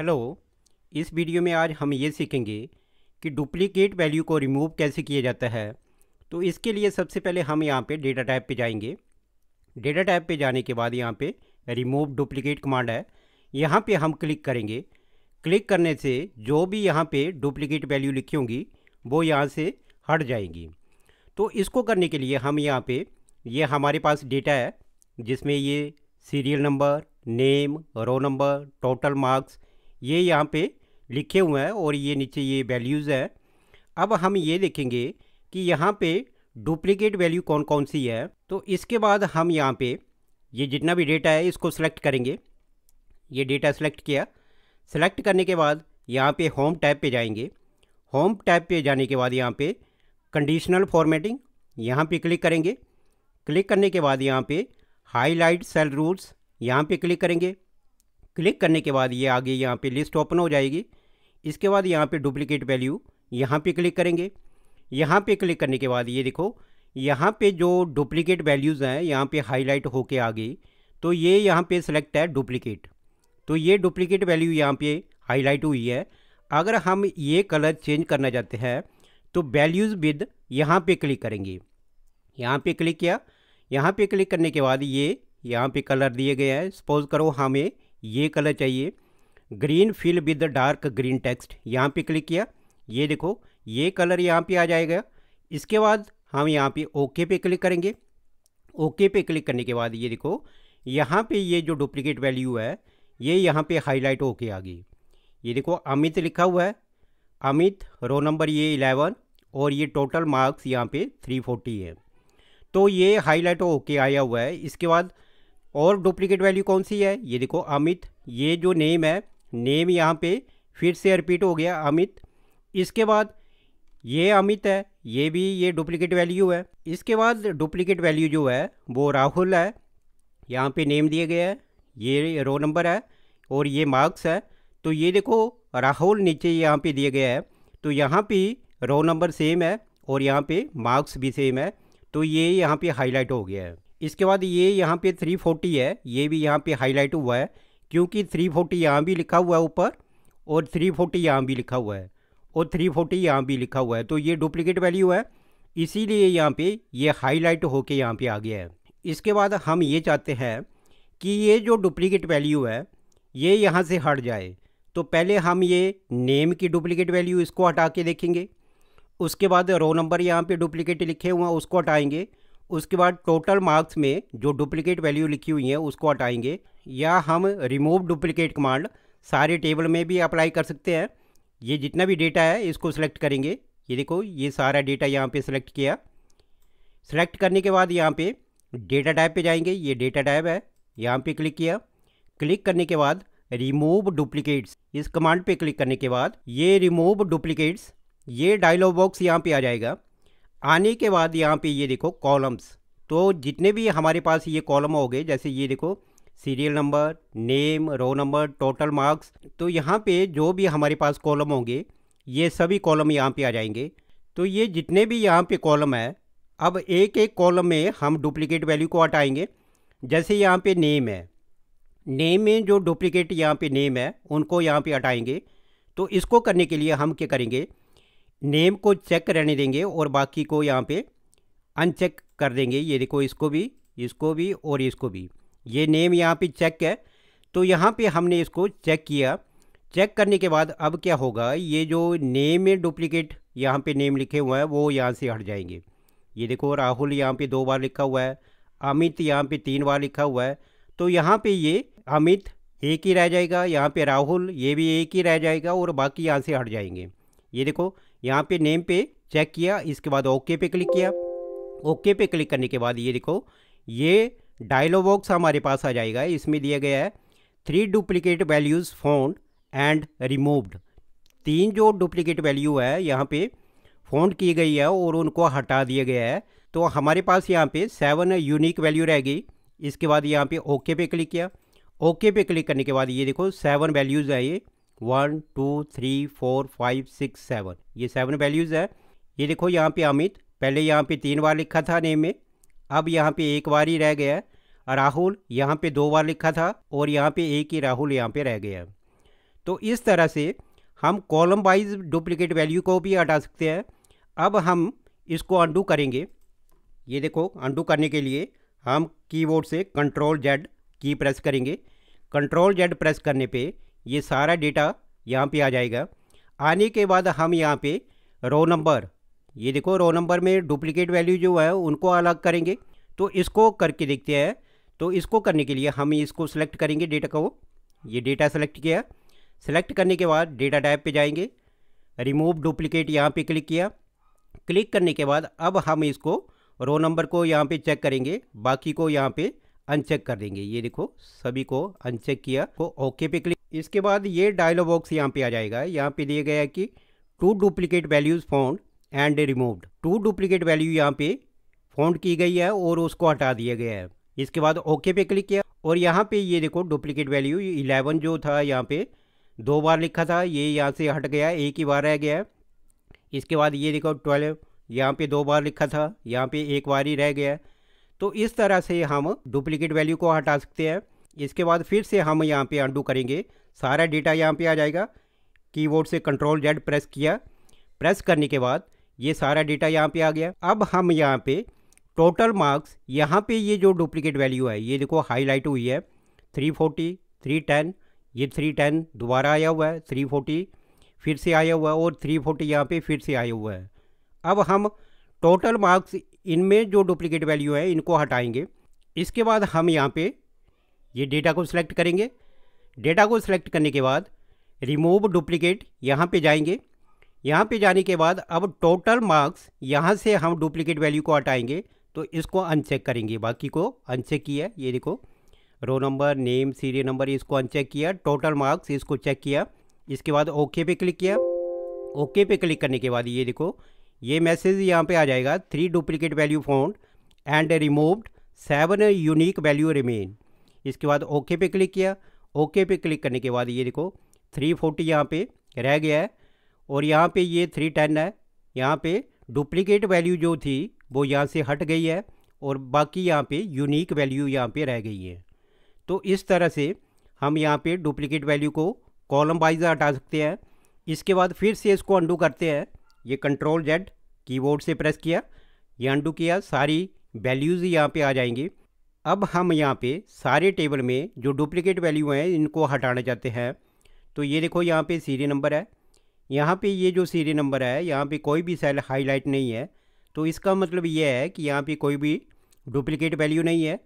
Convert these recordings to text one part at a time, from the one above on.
hello इस video में आज हम ये सीखेंगे कि डुप्लीकेट वैल्यू को रिमूव कैसे किया जाता है तो इसके लिए सबसे पहले हम यहाँ पे डेटा टाइप पे जाएंगे डेटा टाइप पे जाने के बाद यहाँ पे रिमूव डुप्लीकेट कमांड है यहाँ पे हम क्लिक करेंगे क्लिक करने से जो भी यहाँ पे डुप्लीकेट वैल्यू लिखी होंगी वो यहाँ से हट जाएंगी तो इसको करने के लिए हम यहाँ पर ये हमारे पास डेटा है जिसमें ये serial number name roll number total marks ये यहाँ पे लिखे हुए हैं और ये नीचे ये वैल्यूज़ है अब हम ये देखेंगे कि यहाँ पे डुप्लीकेट वैल्यू कौन कौन सी है तो इसके बाद हम यहाँ पे ये जितना भी डेटा है इसको सेलेक्ट करेंगे ये डेटा सेलेक्ट किया सेलेक्ट करने के बाद यहाँ पे होम टैब पे जाएंगे होम टैब पे जाने के बाद यहाँ पे कंडीशनल फॉर्मेटिंग यहाँ पे क्लिक करेंगे क्लिक करने के बाद यहाँ पे हाईलाइट सेल रूल्स यहाँ पे क्लिक करेंगे क्लिक करने के बाद ये आगे यहाँ पे लिस्ट ओपन हो जाएगी इसके बाद यहाँ पे डुप्लीकेट वैल्यू यहाँ पे क्लिक करेंगे यहाँ पे क्लिक करने के बाद ये देखो यहाँ पे जो डुप्लीकेट वैल्यूज़ हैं यहाँ पे हाईलाइट होके आ गई तो ये यहाँ पे सिलेक्ट है डुप्लीकेट तो ये डुप्लीकेट वैल्यू यहाँ पे हाईलाइट हुई है अगर हम ये कलर चेंज करना चाहते हैं तो वैल्यूज़ विद यहाँ पे क्लिक करेंगे यहाँ पे क्लिक किया यहाँ पे क्लिक करने के बाद ये यहाँ पे कलर दिए गए हैं सपोज़ करो हमें ये कलर चाहिए green fill with dark green text यहाँ पे क्लिक किया ये देखो ये कलर यहाँ पे आ जाएगा इसके बाद हम यहाँ पे ओके पे क्लिक करेंगे ओके पे क्लिक करने के बाद ये देखो यहाँ पे ये जो डुप्लीकेट वैल्यू है ये यहाँ पे हाईलाइट होके आ गई ये देखो अमित लिखा हुआ है अमित रो नंबर ये इलेवन और ये टोटल मार्क्स यहाँ पे थ्री फोर्टी है तो ये हाईलाइट होके आया हुआ है इसके बाद और डुप्लीकेट वैल्यू कौन सी है ये देखो अमित ये जो नेम है नेम यहाँ पे फिर से रिपीट हो गया अमित इसके बाद ये अमित है ये भी ये डुप्लीकेट वैल्यू है इसके बाद डुप्लीकेट वैल्यू जो है वो राहुल है यहाँ पे नेम दिए गए हैं ये रो नंबर है और ये मार्क्स है तो ये देखो राहुल नीचे यहाँ पे दिए गया है तो यहाँ पे रो नंबर सेम है और यहाँ पे मार्क्स भी सेम है तो ये यहाँ पे हाईलाइट हो गया है इसके बाद ये यहाँ पे 340 है ये भी यहाँ पे हाईलाइट हुआ है क्योंकि 340 फोर्टी यहाँ भी लिखा हुआ है ऊपर और 340 फोर्टी यहाँ भी लिखा हुआ है और 340 फोर्टी यहाँ भी लिखा हुआ है तो ये डुप्लीकेट वैल्यू है इसीलिए यहाँ पे ये हाईलाइट होके यहाँ पे आ गया है इसके बाद हम ये चाहते हैं कि ये जो डुप्लीकेट वैल्यू है ये यहाँ से हट जाए तो पहले हम ये नेम की डुप्लीकेट वैल्यू इसको हटा के देखेंगे उसके बाद रो नंबर यहाँ पे डुप्लीकेट लिखे हुए हैं उसको हटाएंगे उसके बाद टोटल मार्क्स में जो डुप्लीकेट वैल्यू लिखी हुई है उसको हटाएंगे या हम रिमूव डुप्लीकेट कमांड सारे टेबल में भी अप्लाई कर सकते हैं ये जितना भी डेटा है इसको सिलेक्ट करेंगे ये देखो ये सारा डेटा यहाँ पे सिलेक्ट किया सिलेक्ट करने के बाद यहाँ पे डेटा टाइप पे जाएंगे ये डेटा टाइप है यहाँ पे क्लिक किया क्लिक करने के बाद रिमूव डुप्लीकेट्स इस कमांड पे क्लिक करने के बाद ये रिमूव डुप्लीकेट्स ये डायलॉग बॉक्स यहाँ पे आ जाएगा आने के बाद यहाँ पे ये देखो कॉलम्स तो जितने भी हमारे पास ये कॉलम हो गए जैसे ये देखो serial number name roll number total marks तो यहाँ पे जो भी हमारे पास कॉलम होंगे ये सभी कॉलम यहाँ पे आ जाएंगे तो ये जितने भी यहाँ पे कॉलम है अब एक एक कॉलम में हम डुप्लीकेट वैल्यू को हटाएंगे जैसे यहाँ पे नेम है नेम में जो डुप्लीकेट यहाँ पे नेम है उनको यहाँ पे हटाएंगे तो इसको करने के लिए हम क्या करेंगे नेम को चेक रहने देंगे और बाकी को यहाँ पे अनचेक कर देंगे ये देखो इसको भी इसको भी और इसको भी ये नेम यहाँ पे चेक है तो यहाँ पे हमने इसको चेक किया चेक करने के बाद अब क्या होगा ये जो नेम है डुप्लीकेट यहाँ पे नेम लिखे हुए हैं वो यहाँ से हट जाएंगे ये देखो राहुल यहाँ पे दो बार लिखा हुआ है अमित यहाँ पे तीन बार लिखा हुआ है तो यहाँ पे ये अमित एक ही रह जाएगा यहाँ पे राहुल ये भी एक ही रह जाएगा और बाकी यहाँ से हट जाएंगे ये देखो यहाँ पे नेम पे चेक किया इसके बाद ओके पे क्लिक किया ओके पे क्लिक करने के बाद ये देखो ये डायलॉग बॉक्स हमारे पास आ जाएगा इसमें दिया गया है three duplicate values found and removed तीन जो डुप्लीकेट वैल्यू है यहाँ पे फोन की गई है और उनको हटा दिया गया है तो हमारे पास यहाँ पे सेवन यूनिक वैल्यू रहेगी इसके बाद यहाँ पे ओके पे क्लिक किया ओके पे क्लिक करने के बाद ये देखो सेवन वैल्यूज़ है ये one two three four five six seven ये सेवन वैल्यूज़ है ये देखो यहाँ पे अमित पहले यहाँ पे तीन बार लिखा था नेम में अब यहाँ पे एक बार ही रह गया है राहुल यहाँ पे दो बार लिखा था और यहाँ पे एक ही राहुल यहाँ पे रह गया है तो इस तरह से हम कॉलम वाइज डुप्लीकेट वैल्यू को भी हटा सकते हैं अब हम इसको अंडू करेंगे ये देखो अंडू करने के लिए हम कीबोर्ड से कंट्रोल जेड की प्रेस करेंगे कंट्रोल जेड प्रेस करने पे ये सारा डेटा यहाँ पे आ जाएगा आने के बाद हम यहाँ पे रो नंबर ये देखो रो नंबर में डुप्लीकेट वैल्यू जो है उनको अलग करेंगे तो इसको करके देखते हैं तो इसको करने के लिए हम इसको सेलेक्ट करेंगे डेटा को ये डेटा सेलेक्ट किया सेलेक्ट करने के बाद डेटा टाइप पे जाएंगे रिमूव डुप्लीकेट यहाँ पे क्लिक किया क्लिक करने के बाद अब हम इसको रो नंबर को यहाँ पे चेक करेंगे बाकी को यहाँ पे अनचेक कर देंगे ये देखो सभी को अनचेक किया को तो ओके पे क्लिक इसके बाद ये डायलॉग बॉक्स यहाँ पे आ जाएगा यहाँ पे दिया गया है कि two duplicate values found and removed two duplicate value यहाँ पे फाउंड की गई है और उसको हटा दिया गया है इसके बाद ओके पे क्लिक किया और यहाँ पे ये देखो डुप्लीकेट वैल्यू इलेवन जो था यहाँ पे दो बार लिखा था ये यहाँ से हट गया एक ही बार रह गया है इसके बाद ये देखो ट्वेल्व यहाँ पे दो बार लिखा था यहाँ पे एक बार ही रह गया है तो इस तरह से हम डुप्लीकेट वैल्यू को हटा सकते हैं इसके बाद फिर से हम यहाँ पे अंडू करेंगे सारा डेटा यहाँ पे आ जाएगा कीबोर्ड से कंट्रोल जेड प्रेस किया प्रेस करने के बाद ये सारा डेटा यहाँ पे आ गया अब हम यहाँ पे टोटल मार्क्स यहाँ पे ये जो डुप्लीकेट वैल्यू है ये देखो हाईलाइट हुई है 340, 310 ये 310 दोबारा आया हुआ है 340 फिर से आया हुआ है और 340 फोर्टी यहाँ पर फिर से आया हुआ है अब हम टोटल मार्क्स इनमें जो डुप्लीकेट वैल्यू है इनको हटाएंगे इसके बाद हम यहाँ पर ये डेटा को सिलेक्ट करेंगे डेटा को सिलेक्ट करने के बाद रिमूव डुप्लीकेट यहाँ पे जाएंगे यहाँ पे जाने के बाद अब टोटल मार्क्स यहाँ से हम डुप्लीकेट वैल्यू को हटाएंगे तो इसको अनचेक करेंगे बाकी को अनचेक किया ये देखो roll number name serial number इसको अनचेक किया टोटल मार्क्स इसको चेक किया इसके बाद ओके पे क्लिक किया ओके पे क्लिक करने के बाद ये देखो ये मैसेज यहाँ पे आ जाएगा three duplicate value found and removed seven unique value remain इसके बाद ओके पे क्लिक किया ओके पे क्लिक करने के बाद ये देखो थ्री फोर्टी यहाँ पर रह गया है और यहाँ पे ये थ्री टेन है यहाँ पे डुप्लीकेट वैल्यू जो थी वो यहाँ से हट गई है और बाकी यहाँ पे यूनिक वैल्यू यहाँ पे रह गई है तो इस तरह से हम यहाँ पे डुप्लीकेट वैल्यू को कॉलम वाइज हटा सकते हैं इसके बाद फिर से इसको अंडू करते हैं ये कंट्रोल जेड कीबोर्ड से प्रेस किया ये अंडू किया सारी वैल्यूज़ यहाँ पर आ जाएंगी अब हम यहाँ पे सारे टेबल में जो डुप्लीकेट वैल्यू हैं इनको हटाना चाहते हैं तो ये देखो यहाँ पे सीरी नंबर है यहाँ पे ये जो सीरी नंबर है यहाँ पे कोई भी सेल हाईलाइट नहीं है तो इसका मतलब ये है कि यहाँ पे कोई भी डुप्लीकेट वैल्यू नहीं है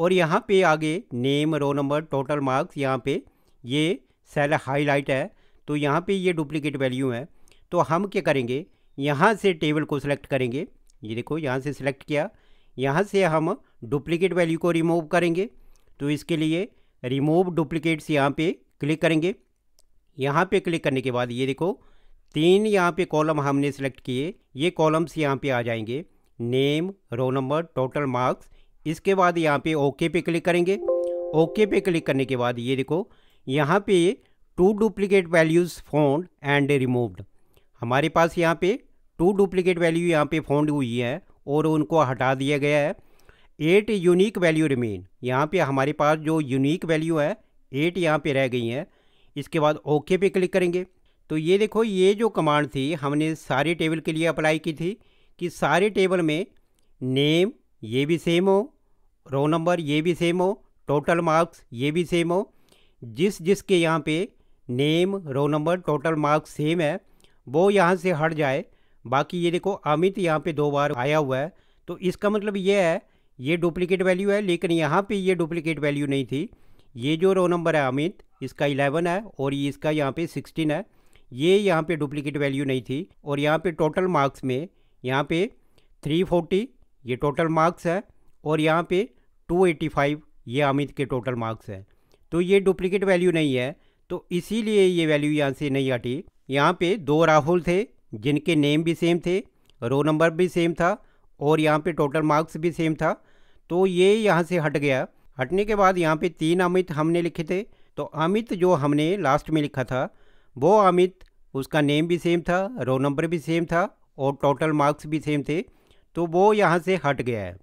और यहाँ पे आगे name roll number total marks यहाँ पर ये सेल हाईलाइट है तो यहाँ पर ये डुप्लीकेट वैल्यू है तो हम क्या करेंगे यहाँ से टेबल को सिलेक्ट करेंगे ये देखो यहाँ से सिलेक्ट किया यहाँ से हम डुप्लीकेट वैल्यू को रिमूव करेंगे तो इसके लिए रिमूव डुप्लीकेट्स यहाँ पे क्लिक करेंगे यहाँ पे क्लिक करने के बाद ये देखो तीन यहाँ पे कॉलम हमने सेलेक्ट किए ये कॉलम्स यहाँ पे आ जाएंगे name roll number total marks इसके बाद यहाँ पे ओके पे क्लिक करेंगे ओके पे क्लिक करने के बाद ये देखो यहाँ पे two duplicate values found and removed हमारे पास यहाँ पे टू डुप्लीकेट वैल्यू यहाँ पे फोन्ड हुई है और उनको हटा दिया गया है एट यूनिक वैल्यू रिमेन यहाँ पे हमारे पास जो यूनिक वैल्यू है एट यहाँ पे रह गई हैं इसके बाद ओके पे क्लिक करेंगे तो ये देखो ये जो कमांड थी हमने सारे टेबल के लिए अप्लाई की थी कि सारे टेबल में नेम ये भी सेम हो रो नंबर ये भी सेम हो टोटल मार्क्स ये भी सेम हो जिस जिसके यहाँ पे name roll number total marks same है वो यहाँ से हट जाए बाकी ये देखो अमित यहाँ पे दो बार आया हुआ है तो इसका मतलब ये है ये डुप्लीकेट वैल्यू है लेकिन यहाँ पे ये डुप्लीकेट वैल्यू नहीं थी ये जो रो नंबर है अमित इसका इलेवन है और ये इसका यहाँ पे सिक्सटीन है ये यहाँ पे डुप्लीकेट वैल्यू नहीं थी और यहाँ पे टोटल मार्क्स में यहाँ पे थ्री फोर्टी ये टोटल मार्क्स है और यहाँ पे टू एटी फाइव ये अमित के टोटल मार्क्स हैं तो ये डुप्लीकेट वैल्यू नहीं है तो इसीलिए ये वैल्यू यहाँ से नहीं हटी यहाँ पे दो राहुल थे जिनके नेम भी सेम थे रो नंबर भी सेम था और यहाँ पे टोटल मार्क्स भी सेम था तो ये यहाँ से हट गया हटने के बाद यहाँ पे तीन अमित हमने लिखे थे तो अमित जो हमने लास्ट में लिखा था वो अमित उसका नेम भी सेम था रो नंबर भी सेम था और टोटल मार्क्स भी सेम थे तो वो यहाँ से हट गया है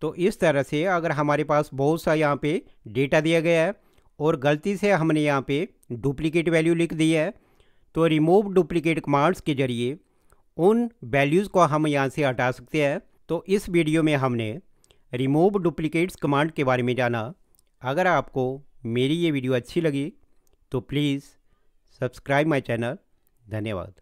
तो इस तरह से अगर हमारे पास बहुत सा यहाँ पे डेटा दिया गया है और गलती से हमने यहाँ पे डुप्लीकेट वैल्यू लिख दी है तो रिमूव डुप्लीकेट कमांड्स के जरिए उन वैल्यूज़ को हम यहाँ से हटा सकते हैं तो इस वीडियो में हमने रिमूव डुप्लीकेट्स कमांड के बारे में जाना अगर आपको मेरी ये वीडियो अच्छी लगी तो प्लीज़ सब्सक्राइब माई चैनल धन्यवाद